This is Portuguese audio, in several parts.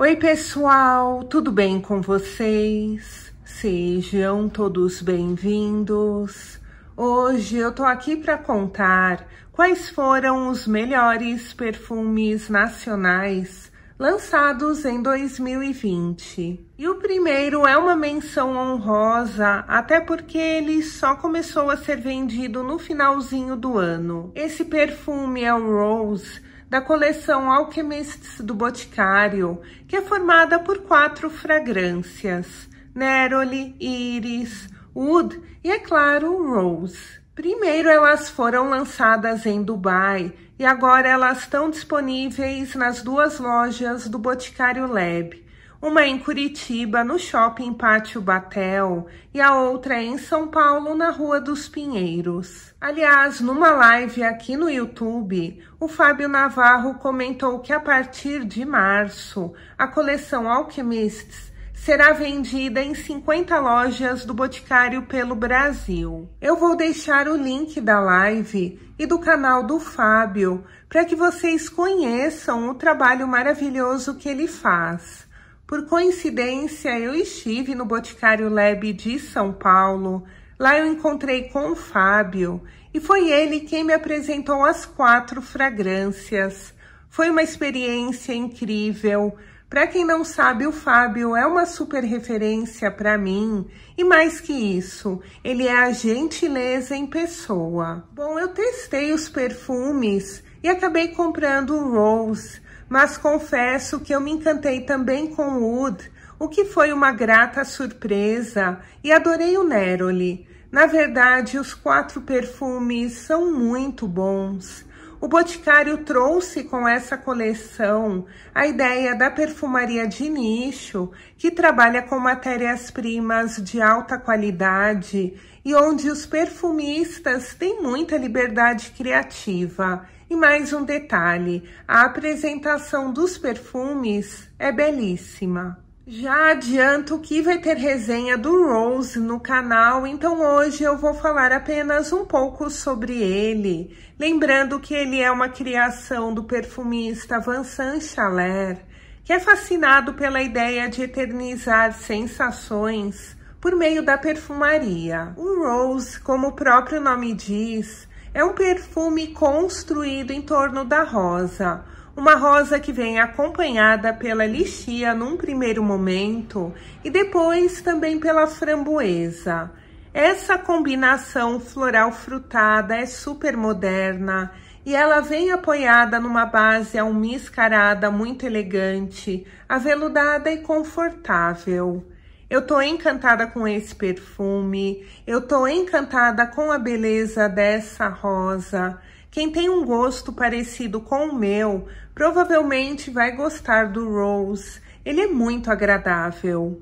Oi, pessoal, tudo bem com vocês? Sejam todos bem-vindos. Hoje eu tô aqui para contar quais foram os melhores perfumes nacionais lançados em 2020. E o primeiro é uma menção honrosa, até porque ele só começou a ser vendido no finalzinho do ano. Esse perfume é o Rose da coleção Alchemists do Boticário, que é formada por quatro fragrâncias: Neroli, Iris, Wood e, é claro, Rose. Primeiro elas foram lançadas em Dubai e agora elas estão disponíveis nas duas lojas do Boticário Lab. Uma em Curitiba, no shopping Pátio Batel, e a outra em São Paulo, na Rua dos Pinheiros. Aliás, numa live aqui no YouTube, o Fábio Navarro comentou que a partir de março, a coleção Alchemists será vendida em 50 lojas do Boticário pelo Brasil. Eu vou deixar o link da live e do canal do Fábio para que vocês conheçam o trabalho maravilhoso que ele faz. Por coincidência, eu estive no Boticário Lab de São Paulo. Lá eu encontrei com o Fábio e foi ele quem me apresentou as quatro fragrâncias. Foi uma experiência incrível. Para quem não sabe, o Fábio é uma super referência para mim e mais que isso, ele é a gentileza em pessoa. Bom, eu testei os perfumes e acabei comprando o Rose mas confesso que eu me encantei também com o Wood, o que foi uma grata surpresa, e adorei o Neroli. Na verdade, os quatro perfumes são muito bons. O Boticário trouxe com essa coleção a ideia da perfumaria de nicho, que trabalha com matérias-primas de alta qualidade e onde os perfumistas têm muita liberdade criativa. E mais um detalhe: a apresentação dos perfumes é belíssima. Já adianto que vai ter resenha do Rose no canal, então hoje eu vou falar apenas um pouco sobre ele. Lembrando que ele é uma criação do perfumista Vincent Chaler, que é fascinado pela ideia de eternizar sensações por meio da perfumaria. O Rose, como o próprio nome diz, é um perfume construído em torno da rosa. Uma rosa que vem acompanhada pela lixia num primeiro momento e depois também pela framboesa. Essa combinação floral frutada é super moderna e ela vem apoiada numa base almiscarada muito elegante, aveludada e confortável. Eu tô encantada com esse perfume, eu tô encantada com a beleza dessa rosa. Quem tem um gosto parecido com o meu, provavelmente vai gostar do Rose. Ele é muito agradável.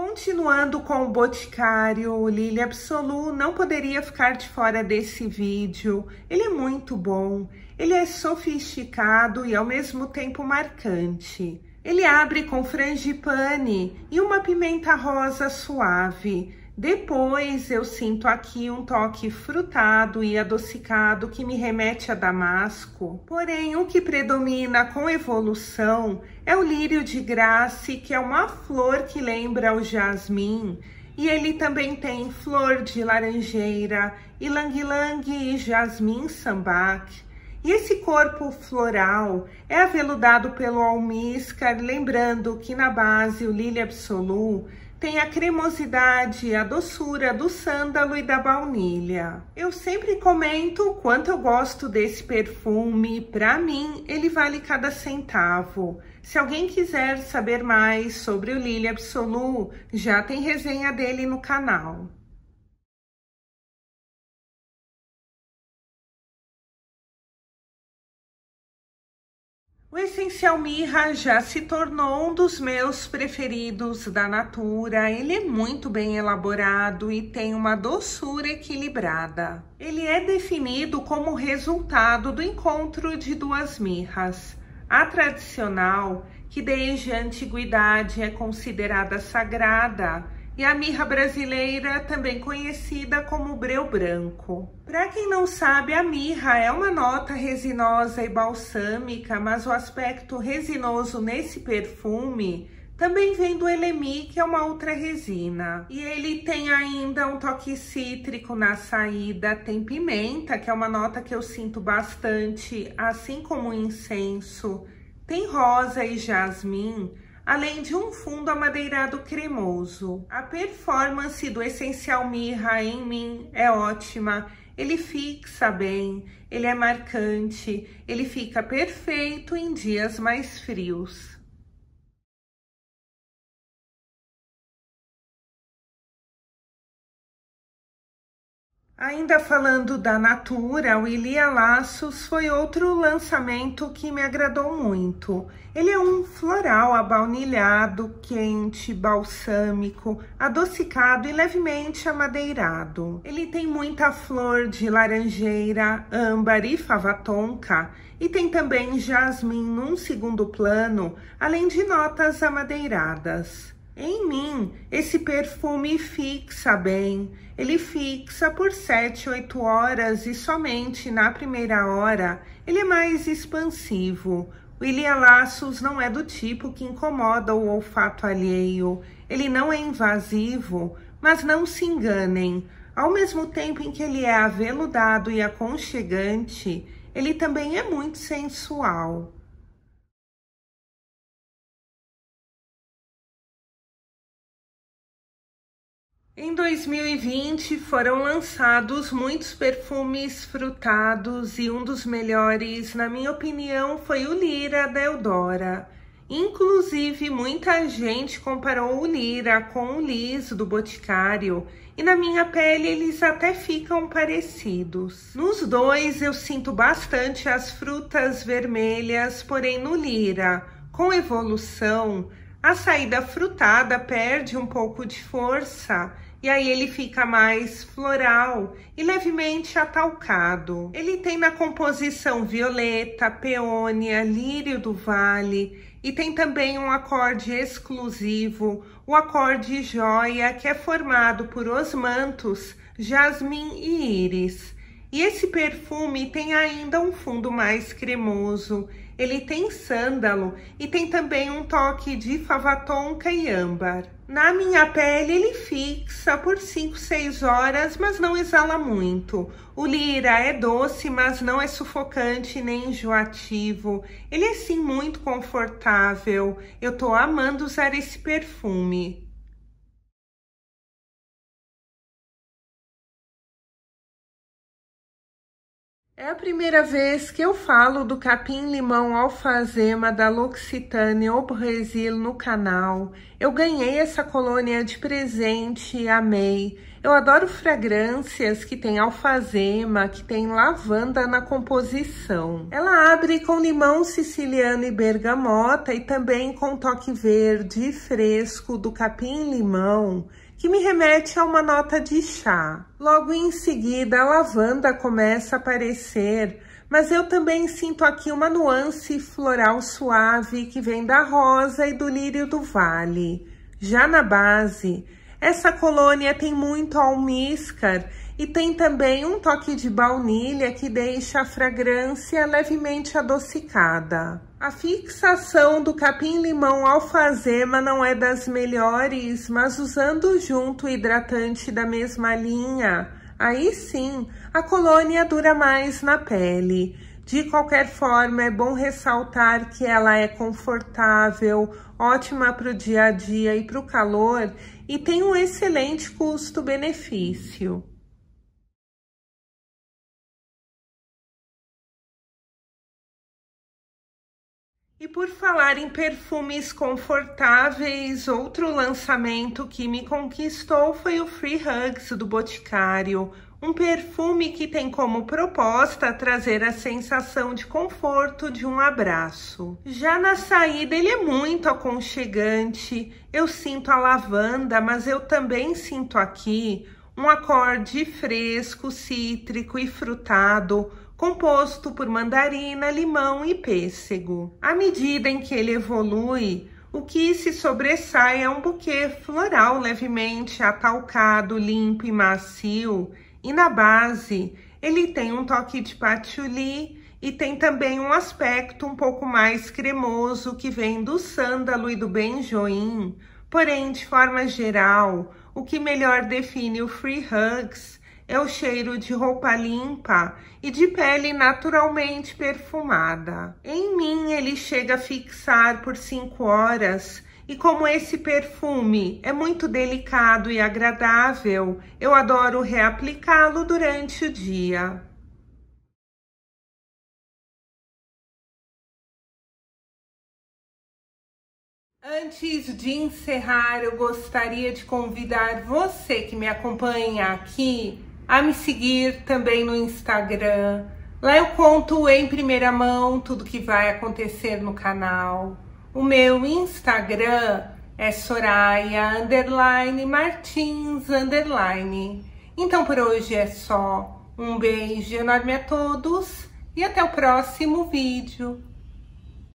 Continuando com o Boticário, Lili Absolu não poderia ficar de fora desse vídeo. Ele é muito bom, ele é sofisticado e ao mesmo tempo marcante. Ele abre com frangipane e uma pimenta rosa suave. Depois eu sinto aqui um toque frutado e adocicado que me remete a damasco. Porém, o que predomina com evolução é o lírio de graça, que é uma flor que lembra o jasmim, e ele também tem flor de laranjeira, ilang-ilang e jasmim sambaque. E esse corpo floral é aveludado pelo almíscar, lembrando que na base o Lily Absolu tem a cremosidade, e a doçura do sândalo e da baunilha. Eu sempre comento o quanto eu gosto desse perfume, para mim ele vale cada centavo. Se alguém quiser saber mais sobre o Lily Absolu, já tem resenha dele no canal. O Essencial Mirra já se tornou um dos meus preferidos da Natura. Ele é muito bem elaborado e tem uma doçura equilibrada. Ele é definido como resultado do encontro de duas mirras. A tradicional, que desde a antiguidade é considerada sagrada, e a mirra brasileira, também conhecida como breu branco. Para quem não sabe, a mirra é uma nota resinosa e balsâmica, mas o aspecto resinoso nesse perfume também vem do elemi, que é uma outra resina. E ele tem ainda um toque cítrico na saída, tem pimenta, que é uma nota que eu sinto bastante, assim como o incenso, tem rosa e jasmim além de um fundo amadeirado cremoso. A performance do essencial mirra em mim é ótima, ele fixa bem, ele é marcante, ele fica perfeito em dias mais frios. Ainda falando da Natura, o Ilia Laços foi outro lançamento que me agradou muito. Ele é um floral abaunilhado, quente, balsâmico, adocicado e levemente amadeirado. Ele tem muita flor de laranjeira, âmbar e favatonca e tem também jasmim num segundo plano, além de notas amadeiradas. Em mim, esse perfume fixa bem. Ele fixa por 7, 8 horas e somente na primeira hora ele é mais expansivo. O Ilia Laços não é do tipo que incomoda o olfato alheio. Ele não é invasivo, mas não se enganem. Ao mesmo tempo em que ele é aveludado e aconchegante, ele também é muito sensual. Em 2020 foram lançados muitos perfumes frutados e um dos melhores, na minha opinião, foi o Lira da Eudora. Inclusive, muita gente comparou o Lira com o Liso do Boticário e na minha pele eles até ficam parecidos. Nos dois eu sinto bastante as frutas vermelhas, porém no Lira, com evolução, a saída frutada perde um pouco de força e aí ele fica mais floral e levemente atalcado. Ele tem na composição violeta, peônia, lírio do vale e tem também um acorde exclusivo, o acorde joia, que é formado por osmantos, jasmim e íris. E esse perfume tem ainda um fundo mais cremoso ele tem sândalo e tem também um toque de favatonca e âmbar. Na minha pele ele fixa por 5, 6 horas, mas não exala muito. O lira é doce, mas não é sufocante nem enjoativo. Ele é sim muito confortável. Eu tô amando usar esse perfume. É a primeira vez que eu falo do capim-limão alfazema da L'Occitane au Brasil no canal. Eu ganhei essa colônia de presente e amei. Eu adoro fragrâncias que tem alfazema, que tem lavanda na composição. Ela abre com limão siciliano e bergamota e também com toque verde e fresco do capim-limão que me remete a uma nota de chá. Logo em seguida, a lavanda começa a aparecer, mas eu também sinto aqui uma nuance floral suave que vem da rosa e do lírio do vale. Já na base, essa colônia tem muito almíscar e tem também um toque de baunilha que deixa a fragrância levemente adocicada. A fixação do capim-limão alfazema não é das melhores, mas usando junto o hidratante da mesma linha, aí sim a colônia dura mais na pele. De qualquer forma, é bom ressaltar que ela é confortável, ótima para o dia a dia e para o calor e tem um excelente custo-benefício. E por falar em perfumes confortáveis, outro lançamento que me conquistou foi o Free Hugs do Boticário, um perfume que tem como proposta trazer a sensação de conforto de um abraço. Já na saída, ele é muito aconchegante. Eu sinto a lavanda, mas eu também sinto aqui um acorde fresco, cítrico e frutado, composto por mandarina, limão e pêssego. À medida em que ele evolui, o que se sobressai é um buquê floral levemente atalcado, limpo e macio, e na base ele tem um toque de patchouli e tem também um aspecto um pouco mais cremoso que vem do sândalo e do benjoim. Porém, de forma geral, o que melhor define o Free Hugs é o cheiro de roupa limpa e de pele naturalmente perfumada. Em mim, ele chega a fixar por cinco horas. E como esse perfume é muito delicado e agradável, eu adoro reaplicá-lo durante o dia. Antes de encerrar, eu gostaria de convidar você que me acompanha aqui a me seguir também no Instagram. Lá eu conto em primeira mão tudo que vai acontecer no canal. O meu Instagram é Soraya underline Martins underline. Então por hoje é só. Um beijo enorme a todos e até o próximo vídeo.